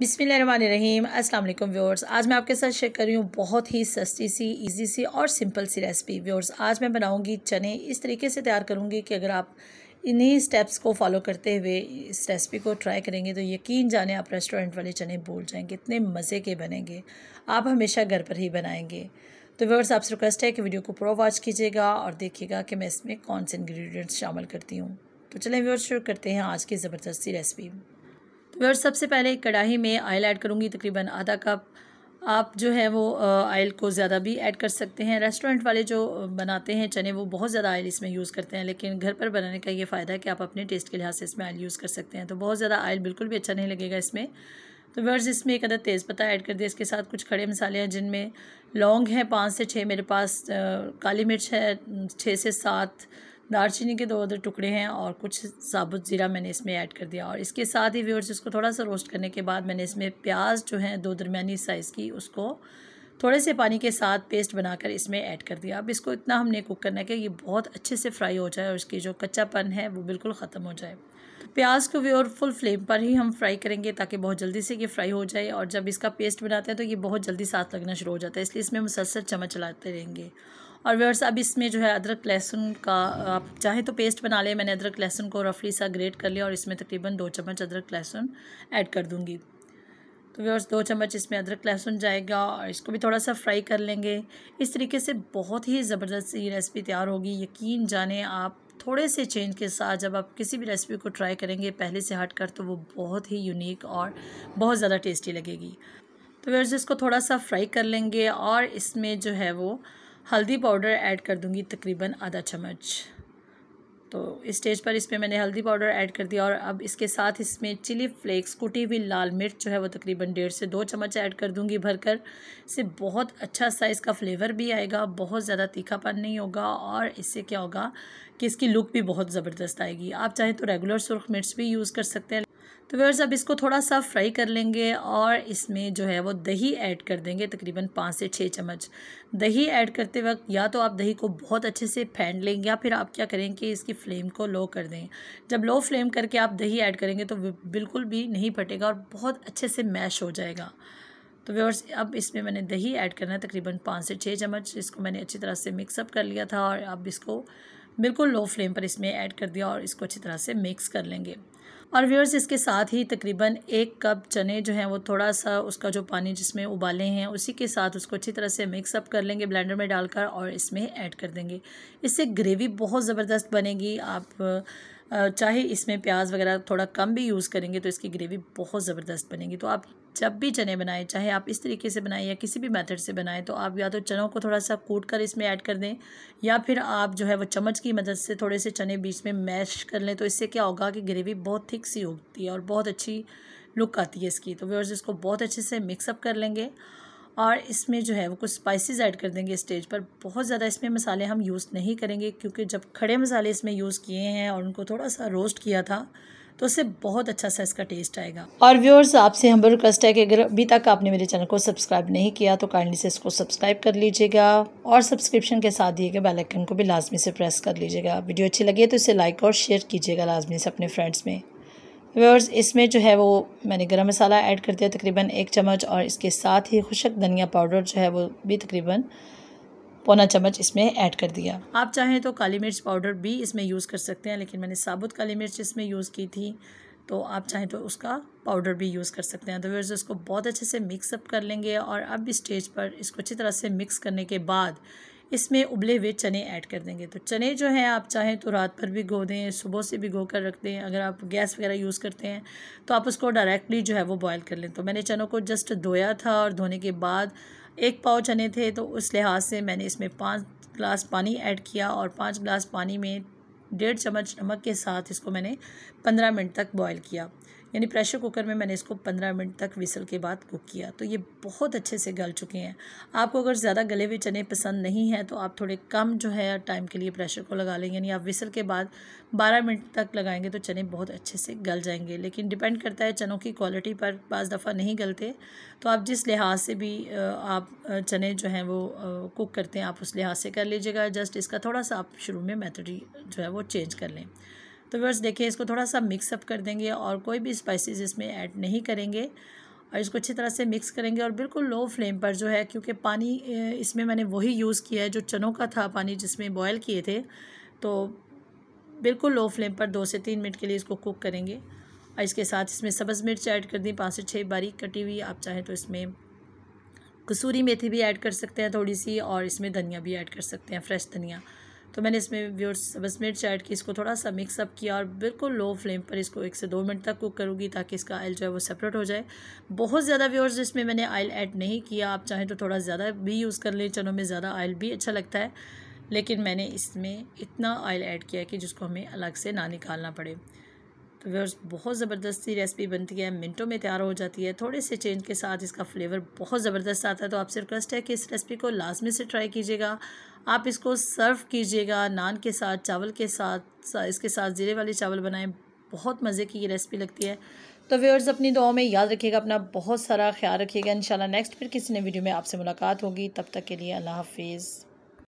बिसमीम् अल्लाम व्यूअर्स आज मैं आपके साथ शेयर कर रही हूँ बहुत ही सस्ती सी इजी सी और सिंपल सी रेसिपी व्यूअर्स आज मैं बनाऊँगी चने इस तरीके से तैयार करूँगी कि अगर आप इन्हीं स्टेप्स को फॉलो करते हुए इस रेसिपी को ट्राई करेंगे तो यकीन जाने आप रेस्टोरेंट वाले चने भूल जाएंगे इतने मज़े के बनेंगे आप हमेशा घर पर ही बनाएंगे तो व्यूअर्स आपसे रिक्वेस्ट है कि वीडियो को प्रो वॉच कीजिएगा और देखिएगा कि मैं इसमें कौन से इन्ग्रीडियंट्स शामिल करती हूँ तो चलें व्यूअर्स शुरू करते हैं आज की ज़बरदस्ती रेसिपी व्यवर सबसे पहले एक कढ़ाई में ऑयल ऐड करूँगी तकरीबन आधा कप आप जो है वो ऑयल को ज़्यादा भी ऐड कर सकते हैं रेस्टोरेंट वाले जो बनाते हैं चने वो बहुत ज़्यादा ऑयल इसमें यूज़ करते हैं लेकिन घर पर बनाने का ये फ़ायदा है कि आप अपने टेस्ट के लिहाज से इसमें ऑयल यूज़ कर सकते हैं तो बहुत ज़्यादा ऑयल बिल्कुल भी अच्छा नहीं लगेगा इसमें तो वर्ज इसमें एक अदर तेज़पत्ता ऐड कर दिया इसके साथ कुछ खड़े मसाले हैं जिनमें लौंग है पाँच से छः मेरे पास काली मिर्च है छः से सात दारचीनी के दो अदर टुकड़े हैं और कुछ साबुत ज़ीरा मैंने इसमें ऐड कर दिया और इसके साथ ही व्यवर्स इसको थोड़ा सा रोस्ट करने के बाद मैंने इसमें प्याज जो है दो दरमिया साइज़ की उसको थोड़े से पानी के साथ पेस्ट बनाकर इसमें ऐड कर दिया अब इसको इतना हमने कुक करना है कि ये बहुत अच्छे से फ्राई हो जाए और इसकी जो कच्चापन है वो बिल्कुल ख़त्म हो जाए तो प्याज को भी और फुल फ्लेम पर ही हम फ्राई करेंगे ताकि बहुत जल्दी से ये फ्राई हो जाए और जब इसका पेस्ट बनाते हैं तो ये बहुत जल्दी साथ लगना शुरू हो जाता है इसलिए इसमें मुसलसल चम्मच चलाते रहेंगे और व्यवर्स अब इसमें जो है अदरक लहसुन का आप चाहे तो पेस्ट बना लें मैंने अदरक लहसुन को रफली सा ग्रेट कर लिया और इसमें तकरीबन दो चम्मच अदरक लहसुन ऐड कर दूँगी तो व्यवर्स दो चम्मच इसमें अदरक लहसुन जाएगा और इसको भी थोड़ा सा फ्राई कर लेंगे इस तरीके से बहुत ही ज़बरदस्त ये रेसिपी तैयार होगी यकीन जाने आप थोड़े से चेंज के साथ जब आप किसी भी रेसिपी को ट्राई करेंगे पहले से हट कर तो वो बहुत ही यूनिक और बहुत ज़्यादा टेस्टी लगेगी तो व्यवर्स इसको थोड़ा सा फ्राई कर लेंगे और इसमें जो है वो हल्दी पाउडर ऐड कर दूंगी तकरीबन आधा चम्मच तो इस स्टेज पर इसमें मैंने हल्दी पाउडर ऐड कर दिया और अब इसके साथ इसमें चिली फ्लेक्स कुटी हुई लाल मिर्च जो है वो तकरीबन डेढ़ से दो चम्मच ऐड कर दूंगी भरकर इससे बहुत अच्छा सा इसका फ्लेवर भी आएगा बहुत ज़्यादा तीखापन नहीं होगा और इससे क्या होगा कि इसकी लुक भी बहुत ज़बरदस्त आएगी आप चाहें तो रेगुलर सुरख मिर्च भी यूज़ कर सकते हैं तो व्यवर्स अब इसको थोड़ा सा फ्राई कर लेंगे और इसमें जो है वो दही ऐड कर देंगे तकरीबन पाँच से छः चम्मच दही ऐड करते वक्त या तो आप दही को बहुत अच्छे से फेंट लेंगे या फिर आप क्या करें कि इसकी फ्लेम को लो कर दें जब लो फ्लेम करके आप दही ऐड करेंगे तो बिल्कुल भी नहीं फटेगा और बहुत अच्छे से मैश हो जाएगा तो व्यवर्स अब इसमें मैंने दही ऐड करना है तकरीबन पाँच से छः चम्मच इसको मैंने अच्छी तरह से मिक्सअप कर लिया था और अब इसको बिल्कुल लो फ्लेम पर इसमें ऐड कर दिया और इसको अच्छी तरह से मिक्स कर लेंगे और व्यूअर्स इसके साथ ही तकरीबन एक कप चने जो हैं वो थोड़ा सा उसका जो पानी जिसमें उबाले हैं उसी के साथ उसको अच्छी तरह से मिक्सअप कर लेंगे ब्लेंडर में डालकर और इसमें ऐड कर देंगे इससे ग्रेवी बहुत ज़बरदस्त बनेगी आप चाहे इसमें प्याज वगैरह थोड़ा कम भी यूज़ करेंगे तो इसकी ग्रेवी बहुत ज़बरदस्त बनेगी तो आप जब भी चने बनाएं चाहे आप इस तरीके से बनाएं या किसी भी मेथड से बनाएं तो आप या तो चनों को थोड़ा सा कूट कर इसमें ऐड कर दें या फिर आप जो है वो चम्मच की मदद से थोड़े से चने बीच में मैश कर लें तो इससे क्या होगा कि ग्रेवी बहुत थिक सी होती है और बहुत अच्छी लुक आती है इसकी तो व्यवर्स इसको बहुत अच्छे से मिक्सअप कर लेंगे और इसमें जो है वो कुछ स्पाइसेस ऐड कर देंगे स्टेज पर बहुत ज़्यादा इसमें मसाले हम यूज़ नहीं करेंगे क्योंकि जब खड़े मसाले इसमें यूज़ किए हैं और उनको थोड़ा सा रोस्ट किया था तो उससे बहुत अच्छा सा इसका टेस्ट आएगा और व्यूअर्स आपसे हम रिक्वेस्ट है कि अगर अभी तक आपने मेरे चैनल को सब्सक्राइब नहीं किया तो काइंडली से इसको सब्सक्राइब कर लीजिएगा और सब्सक्रिप्शन के साथ दिए गए बेलाइकन को भी लाजमी से प्रेस कर लीजिएगा वीडियो अच्छी लगी है तो इसे लाइक और शेयर कीजिएगा लाजमी से अपने फ्रेंड्स में व्यवर्स इसमें जो है वो मैंने गरम मसाला ऐड कर दिया तकरीबन एक चम्मच और इसके साथ ही खुशक धनिया पाउडर जो है वो भी तकरीबन पौना चम्मच इसमें ऐड कर दिया आप चाहें तो काली मिर्च पाउडर भी इसमें यूज़ कर सकते हैं लेकिन मैंने साबुत काली मिर्च इसमें यूज़ की थी तो आप चाहें तो उसका पाउडर भी यूज़ कर सकते हैं तो व्यवर्स इसको बहुत अच्छे से मिक्सअप कर लेंगे और अब इस्टेज स्टेज पर इसको अच्छी तरह से मिक्स करने के बाद इसमें उबले हुए चने ऐड कर देंगे तो चने जो हैं आप चाहें तो रात पर भी गो दें सुबह से भी गो कर रख दें अगर आप गैस वगैरह यूज़ करते हैं तो आप उसको डायरेक्टली जो है वो बॉयल कर लें तो मैंने चनों को जस्ट धोया था और धोने के बाद एक पाव चने थे तो उस लिहाज से मैंने इसमें पाँच ग्लास पानी ऐड किया और पाँच ग्लास पानी में डेढ़ चम्मच नमक के साथ इसको मैंने पंद्रह मिनट तक बॉयल किया यानी प्रेशर कुकर में मैंने इसको पंद्रह मिनट तक विसल के बाद कुक किया तो ये बहुत अच्छे से गल चुके हैं आपको अगर ज़्यादा गले हुए चने पसंद नहीं हैं तो आप थोड़े कम जो है टाइम के लिए प्रेशर को लगा लें यानी आप विसल के बाद बारह मिनट तक लगाएंगे तो चने बहुत अच्छे से गल जाएंगे लेकिन डिपेंड करता है चनों की क्वालिटी पर बज़ दफ़ा नहीं गलते तो आप जिस लिहाज से भी आप चने जो हैं वो कुक करते हैं आप उस लिहाज से कर लीजिएगा जस्ट इसका थोड़ा सा आप शुरू में मैथडी जो है वो चेंज कर लें तो व्यवर्स देखिए इसको थोड़ा सा मिक्सअप कर देंगे और कोई भी स्पाइसेस इसमें ऐड नहीं करेंगे और इसको अच्छी तरह से मिक्स करेंगे और बिल्कुल लो फ्लेम पर जो है क्योंकि पानी इसमें मैंने वही यूज़ किया है जो चनों का था पानी जिसमें बॉयल किए थे तो बिल्कुल लो फ्लेम पर दो से तीन मिनट के लिए इसको कुक करेंगे और इसके साथ इसमें सब्ज़ मिर्च ऐड कर दी पाँच से छः बारीक कटी हुई आप चाहें तो इसमें कसूरी मेथी भी ऐड कर सकते हैं थोड़ी सी और इसमें धनिया भी ऐड कर सकते हैं फ्रेश धनिया तो मैंने इसमें व्यूर्स बस मिर्च ऐड की इसको थोड़ा सा मिक्सअप किया और बिल्कुल लो फ्लेम पर इसको एक से दो मिनट तक कुक करूँगी ताकि इसका ऑयल जो है वो सेपरेट हो जाए बहुत ज़्यादा व्यूर्स इसमें मैंने आयल ऐड नहीं किया आप चाहें तो थोड़ा ज़्यादा भी यूज़ कर लें चनों में ज़्यादा ऑयल भी अच्छा लगता है लेकिन मैंने इसमें इतना ऑयल ऐड किया कि जिसको हमें अलग से ना निकालना पड़े तो व्यवर्स बहुत ज़बरदस्ती रेसिपी बनती है मिनटों में तैयार हो जाती है थोड़े से चेंज के साथ इसका फ्लेवर बहुत ज़बरदस्त आता है तो आपसे रिक्वेस्ट है कि इस रेसिपी को लाजमी से ट्राई कीजिएगा आप इसको सर्व कीजिएगा नान के साथ चावल के साथ इसके साथ ज़ीरे वाले चावल बनाएं बहुत मज़े की ये रेसिपी लगती है तो व्यूअर्स अपनी दुआओं में याद रखिएगा अपना बहुत सारा ख्याल रखिएगा इंशाल्लाह नेक्स्ट फिर किसी नए वीडियो में आपसे मुलाकात होगी तब तक के लिए अल्लाह हाफिज़